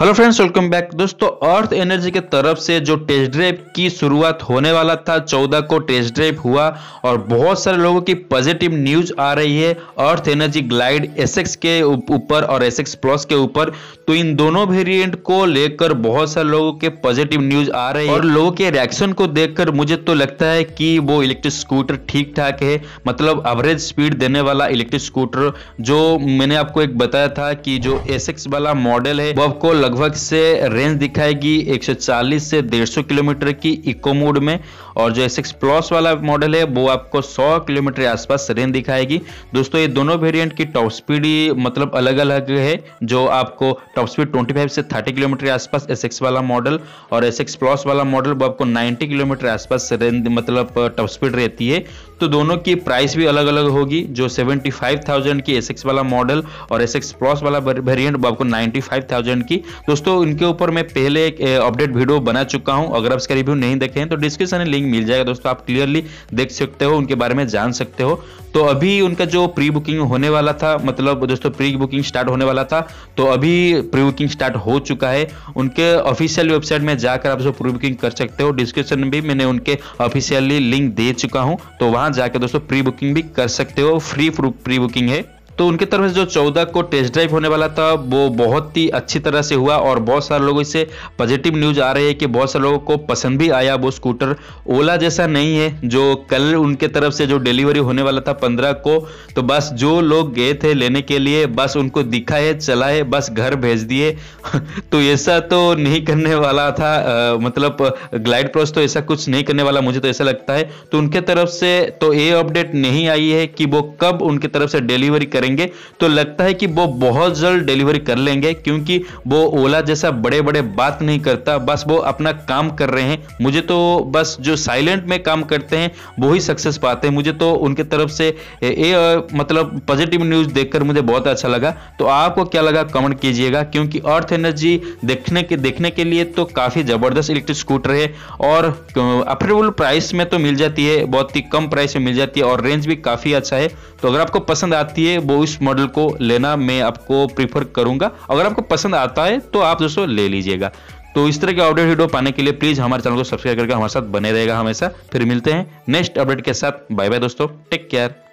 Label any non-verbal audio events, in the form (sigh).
hello friends welcome back दोस्तों earth energy के तरफ से जो टेस्ट ड्राइव की शुरुआत होने वाला था चौदह को टेस्ट ड्राइव हुआ और बहुत सारे लोगों की पॉजिटिव न्यूज आ रही है अर्थ एनर्जी ग्लाइड एसएक्स के ऊपर और एसएक्स प्लस के ऊपर तो इन दोनों वेरिएंट को लेकर बहुत सारे लोगों के पॉजिटिव न्यूज आ रही है और लोगों के रिएक्शन को देखकर मुझे तो लगता है कि वो इलेक्ट्रिक स्कूटर ठीक ठाक है मतलब एवरेज स्पीड देने वाला इलेक्ट्रिक स्कूटर जो मैंने आपको एक बताया था कि जो एस वाला मॉडल है वो आपको लगभग से रेंज दिखाएगी 140 से 150 किलोमीटर की इको मोड में और जो एस एक्स प्लस वाला मॉडल है वो आपको 100 किलोमीटर के आसपास रेंज दिखाएगी दोस्तों ये दोनों वेरिएंट की टॉप स्पीड मतलब अलग अलग है जो आपको टॉप स्पीड 25 से 30 किलोमीटर के आसपास एस एक्स वाला मॉडल और एस एक्स प्लस वाला मॉडल वो आपको 90 किलोमीटर आसपास रेंज मतलब टॉप स्पीड रहती है तो दोनों की प्राइस भी अलग अलग होगी जो सेवेंटी की एस वाला मॉडल और एस एक्स प्लस वाला वेरियंट वो आपको नाइन्टी की दोस्तों उनके ऊपर मैं पहले एक अपडेट वीडियो बना चुका हूं अगर आप इसका रिव्यू नहीं देखे हैं तो डिस्क्रिप्शन में लिंक मिल जाएगा दोस्तों आप क्लियरली देख सकते हो उनके बारे में जान सकते हो तो अभी उनका जो प्री बुकिंग होने वाला था मतलब दोस्तों प्री बुकिंग स्टार्ट होने वाला था तो अभी प्री बुकिंग स्टार्ट हो चुका है उनके ऑफिशियल वेबसाइट में जाकर आप जो प्री बुकिंग कर सकते हो डिस्क्रिप्शन में भी मैंने उनके ऑफिशियली लिंक दे चुका हूँ तो वहां जाकर दोस्तों प्री बुकिंग भी कर सकते हो फ्री प्री बुकिंग है तो उनके तरफ से जो चौदह को टेस्ट ड्राइव होने वाला था वो बहुत ही अच्छी तरह से हुआ और बहुत सारे लोग इसे पॉजिटिव न्यूज आ रही है कि बहुत सारे लोगों को पसंद भी आया वो स्कूटर ओला जैसा नहीं है जो कल उनके तरफ से जो डिलीवरी होने वाला था पंद्रह को तो बस जो लोग गए थे लेने के लिए बस उनको दिखा है चला है बस घर भेज दिए (laughs) तो ऐसा तो नहीं करने वाला था आ, मतलब ग्लाइड प्रोस तो ऐसा कुछ नहीं करने वाला मुझे तो ऐसा लगता है तो उनके तरफ से तो ये अपडेट नहीं आई है कि वो कब उनके तरफ से डिलीवरी करेंगे करेंगे तो लगता है कि वो बहुत जल्द डिलीवरी कर लेंगे क्योंकि वो ओला जैसा बड़े बड़े बात नहीं करता बस वो अपना काम कर रहे हैं मुझे तो बस जो साइलेंट में काम करते हैं वो ही सक्सेस पाते हैं मुझे तो उनके तरफ से ये मतलब पॉजिटिव न्यूज़ देखकर मुझे बहुत अच्छा लगा तो आपको क्या लगा कमेंट कीजिएगा क्योंकि अर्थ एनर्जी देखने के देखने के लिए तो काफ़ी ज़बरदस्त इलेक्ट्रिक स्कूटर है और अफोर्डेबल प्राइस में तो मिल जाती है बहुत ही कम प्राइस में मिल जाती है और रेंज भी काफ़ी अच्छा है तो अगर आपको पसंद आती है वो इस मॉडल को लेना मैं आपको प्रीफर करूंगा अगर आपको पसंद आता है तो आप दोस्तों ले लीजिएगा तो इस तरह के अपडेट वीडियो पाने के लिए प्लीज़ हमारे चैनल को सब्सक्राइब करके हमारे साथ बने रहेगा हमेशा फिर मिलते हैं नेक्स्ट अपडेट के साथ बाय बाय दोस्तों टेक केयर